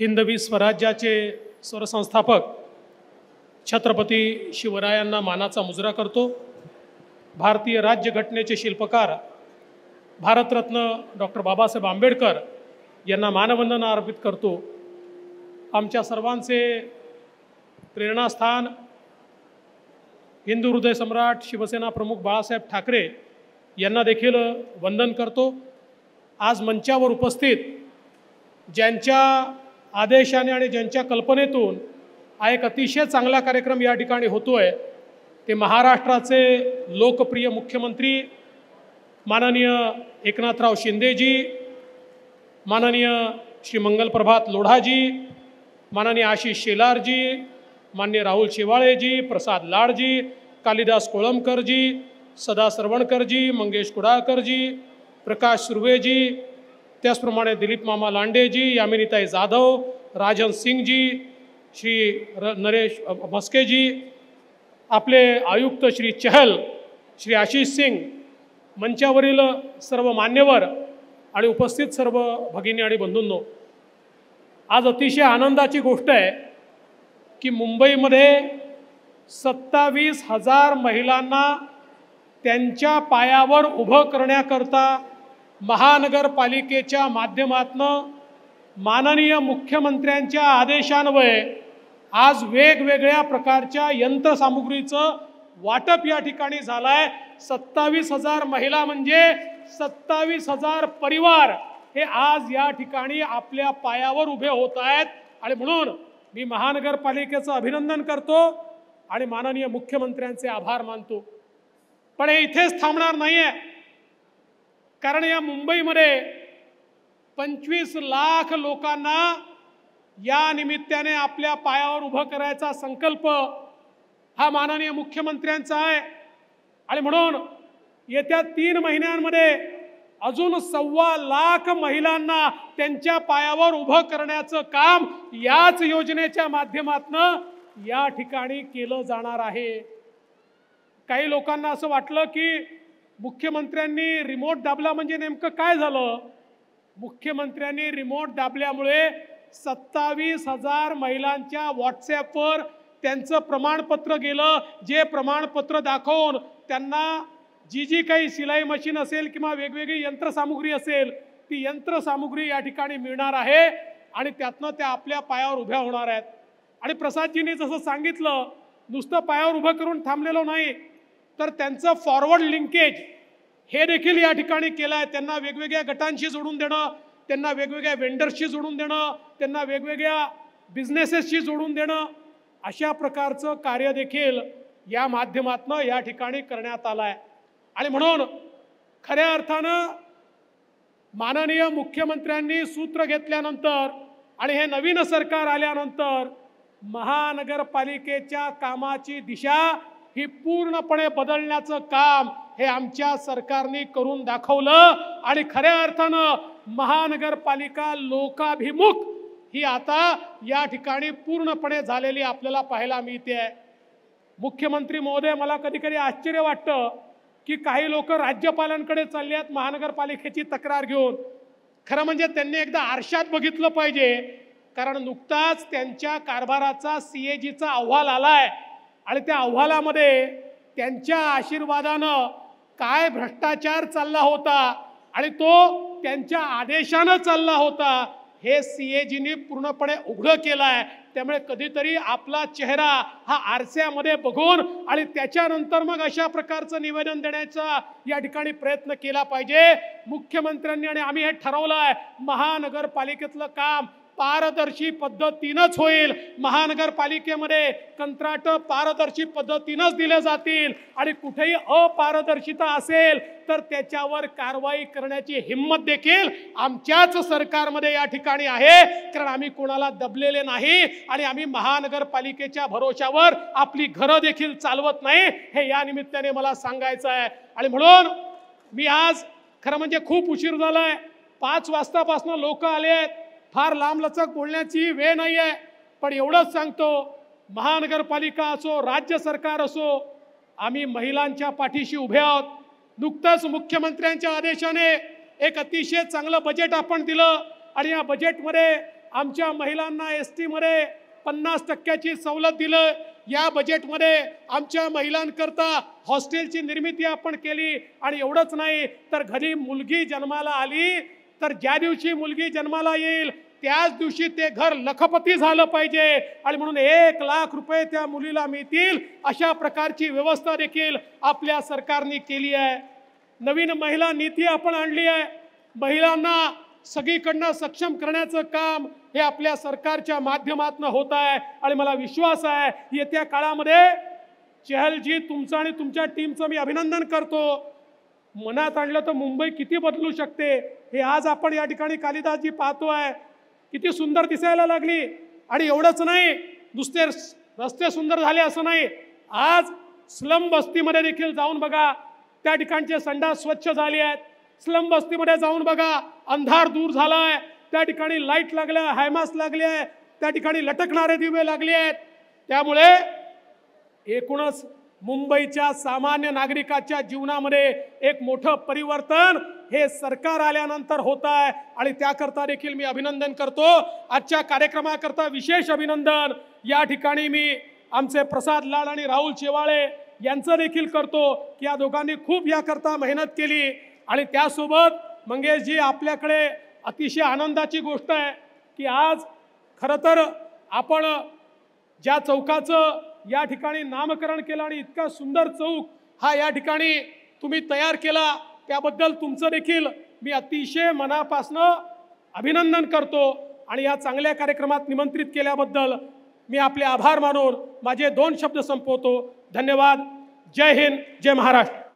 हिंदवी स्वराज्याचे स्वरसंस्थापक छत्रपती शिवरायांना मानाचा मुजरा करतो भारतीय राज्यघटनेचे शिल्पकार भारतरत्न डॉक्टर बाबासाहेब आंबेडकर यांना मानवंदना अर्पित करतो आमच्या सर्वांचे प्रेरणास्थान हिंदू हृदय सम्राट शिवसेना प्रमुख बाळासाहेब ठाकरे यांना देखील वंदन करतो आज मंचावर उपस्थित ज्यांच्या आदेशाने आणि ज्यांच्या कल्पनेतून हा एक अतिशय चांगला कार्यक्रम या ठिकाणी होतो आहे ते महाराष्ट्राचे लोकप्रिय मुख्यमंत्री माननीय एकनाथराव शिंदेजी माननीय श्री मंगलप्रभात लोढाजी माननीय आशिष शेलारजी मान्य राहुल शेवाळेजी प्रसाद लाडजी कालिदास कोळंबकरजी सदा सरवणकरजी मंगेश कुडाळकरजी प्रकाश सुर्वेजी त्याचप्रमाणे दिलीप मामा लांडेजी यामिनीताई जाधव राजन सिंगजी श्री र नरेश म्हस्केजी आपले आयुक्त श्री चहल श्री आशिष सिंग मंचावरील सर्व मान्यवर आणि उपस्थित सर्व भगिनी आणि बंधूंनो आज अतिशय आनंदाची गोष्ट आहे की मुंबईमध्ये सत्तावीस हजार महिलांना त्यांच्या पायावर उभं करण्याकरता महानगरपालिकेच्या माध्यमातून माननीय मुख्यमंत्र्यांच्या आदेशान्वये आज वेगवेगळ्या प्रकारच्या यंत्रसामुग्रीचं वाटप या ठिकाणी झालं आहे सत्तावीस हजार महिला म्हणजे सत्तावीस हजार परिवार हे आज या ठिकाणी आपल्या पायावर उभे होत आहेत आणि म्हणून मी महानगरपालिकेचं अभिनंदन करतो आणि माननीय मुख्यमंत्र्यांचे आभार मानतो पण हे इथेच थांबणार नाही आहे कारण या मुंबईमध्ये पंचवीस लाख लोकांना या निमित्ताने आपल्या पायावर उभं करायचा संकल्प हा माननीय मुख्यमंत्र्यांचा आहे आणि म्हणून येत्या तीन महिन्यांमध्ये अजून सव्वा लाख महिलांना त्यांच्या पायावर उभं करण्याचं काम याच योजनेच्या माध्यमातनं या ठिकाणी केलं जाणार आहे काही लोकांना असं वाटलं की मुख्यमंत्र्यांनी रिमोट दाबला म्हणजे नेमकं काय झालं मुख्यमंत्र्यांनी रिमोट दाबल्यामुळे सत्तावीस हजार महिलांच्या व्हॉट्सॲपवर त्यांचं प्रमाणपत्र गेलं जे प्रमाणपत्र दाखवून त्यांना जी जी काही शिलाई मशीन असेल किंवा वेगवेगळी यंत्रसामुग्री असेल ती यंत्रसामुग्री या ठिकाणी मिळणार आहे आणि त्यातनं त्या आपल्या पायावर उभ्या होणार आहेत आणि प्रसादजींनी जसं सांगितलं नुसतं पायावर उभं करून थांबलेलं नाही तर त्यांचं फॉरवर्ड लिंकेज हे देखील या ठिकाणी केलं आहे त्यांना वेगवेगळ्या गटांशी जोडून देणं त्यांना वेगवेगळ्या वेंडर्सशी जोडून देणं त्यांना वेगवेगळ्या बिझनेसेसशी जोडून देणं अशा प्रकारचं कार्य देखील या माध्यमातनं या ठिकाणी करण्यात आलं आहे आणि म्हणून खऱ्या अर्थानं माननीय मुख्यमंत्र्यांनी सूत्र घेतल्यानंतर आणि हे नवीन सरकार आल्यानंतर महानगरपालिकेच्या कामाची दिशा ही पूर्णपणे बदलण्याचं काम हे आमच्या सरकारने करून दाखवलं आणि खऱ्या अर्थानं महानगरपालिका लोकाभिमुख ही आता या ठिकाणी पूर्णपणे झालेली आपल्याला पाहायला मिळते आहे मुख्यमंत्री महोदय मला कधी कधी आश्चर्य वाटतं की काही लोक राज्यपालांकडे चालले आहेत महानगरपालिकेची तक्रार घेऊन खरं म्हणजे त्यांनी एकदा आरशात बघितलं पाहिजे कारण नुकताच त्यांच्या कारभाराचा सी ए जीचा अहवाल आला आहे आणि त्या अहवालामध्ये त्यांच्या आशीर्वादानं काय भ्रष्टाचार चालला होता आणि तो त्यांच्या आदेशानं चालला होता हे सी एजीनी पूर्णपणे उघडं केलं आहे त्यामुळे कधीतरी आपला चेहरा हा आरस्यामध्ये बघून आणि त्याच्यानंतर मग अशा प्रकारचं निवेदन देण्याचा या ठिकाणी प्रयत्न केला पाहिजे मुख्यमंत्र्यांनी आणि आम्ही हे ठरवलं आहे महानगरपालिकेतलं काम पारदर्शी पद्धतीनंच होईल महानगरपालिकेमध्ये कंत्राट पारदर्शी पद्धतीनंच दिले जातील आणि कुठेही अपारदर्शिता असेल तर त्याच्यावर कारवाई करण्याची हिंमत देखील आमच्याच सरकारमध्ये या ठिकाणी आहे कारण आम्ही कोणाला दबलेले नाही आणि आम्ही महानगरपालिकेच्या भरोशावर आपली घरं देखील चालवत नाही हे या निमित्ताने मला सांगायचं आहे आणि म्हणून मी आज खरं म्हणजे खूप उशीर झालाय पाच वाजतापासून लोक आले आहेत फार लांबलचक बोलण्याची वेळ नाही आहे पण एवढंच सांगतो महानगरपालिका असो राज्य सरकार असो आम्ही महिलांच्या पाठीशी उभे आहोत नुकतंच मुख्यमंत्र्यांच्या आदेशाने एक अतिशय चांगलं बजेट आपण दिलं आणि या बजेटमध्ये आमच्या महिलांना एस टीमध्ये पन्नास टक्क्याची सवलत दिलं या बजेटमध्ये आमच्या महिलांकरता हॉस्टेलची निर्मिती आपण केली आणि एवढंच नाही तर घरी मुलगी जन्माला आली तर ज्या दिवशी मुलगी जन्माला येईल त्याच दिवशी ते घर लखपती झालं पाहिजे आणि म्हणून एक लाख रुपये त्या मुलीला मिळतील अशा प्रकारची व्यवस्था देखील आपल्या सरकारने केली आहे नवीन महिला नीती आपण आणली आहे महिलांना सगळीकडनं सक्षम करण्याचं काम हे आपल्या सरकारच्या माध्यमातून होत आहे आणि मला विश्वास आहे येत्या काळामध्ये चहलजी तुमचं आणि तुमच्या टीमचं मी अभिनंदन करतो मनात आणलं तर मुंबई किती बदलू शकते हे आज आपण या ठिकाणी कालिदासजी पाहतो आहे किती सुंदर दिसायला लागली आणि एवढंच नाही नुसते रस्ते सुंदर झाले असं नाही आज स्लम बस्तीमध्ये देखील जाऊन बघा त्या ठिकाणचे संडास स्वच्छ झाले आहेत स्लम बस्तीमध्ये जाऊन बघा अंधार दूर झाला आहे त्या ठिकाणी लाईट लागल्या हायमास लागले आहे त्या ठिकाणी लटकणारे दिवे लागले आहेत त्यामुळे एकूणच मुंबईच्या सामान्य नागरिकाच्या जीवनामध्ये एक मोठं परिवर्तन हे सरकार आल्यानंतर होत आहे आणि त्याकरता देखील मी अभिनंदन करतो आजच्या कार्यक्रमाकरता विशेष अभिनंदन या ठिकाणी मी आमचे प्रसाद लाड आणि राहुल शेवाळे यांचं देखील करतो की या दोघांनी खूप याकरता मेहनत केली आणि त्यासोबत मंगेशजी आपल्याकडे अतिशय आनंदाची गोष्ट आहे की आज खरं तर आपण ज्या चौकाचं या ठिकाणी नामकरण केलं आणि इतका सुंदर चौक हा या ठिकाणी तुम्ही तयार केला त्याबद्दल तुमचं देखील मी अतिशय मनापासनं अभिनंदन करतो आणि या चांगल्या कार्यक्रमात निमंत्रित केल्याबद्दल मी आपले आभार मानून माझे दोन शब्द संपवतो धन्यवाद जय हिंद जय महाराष्ट्र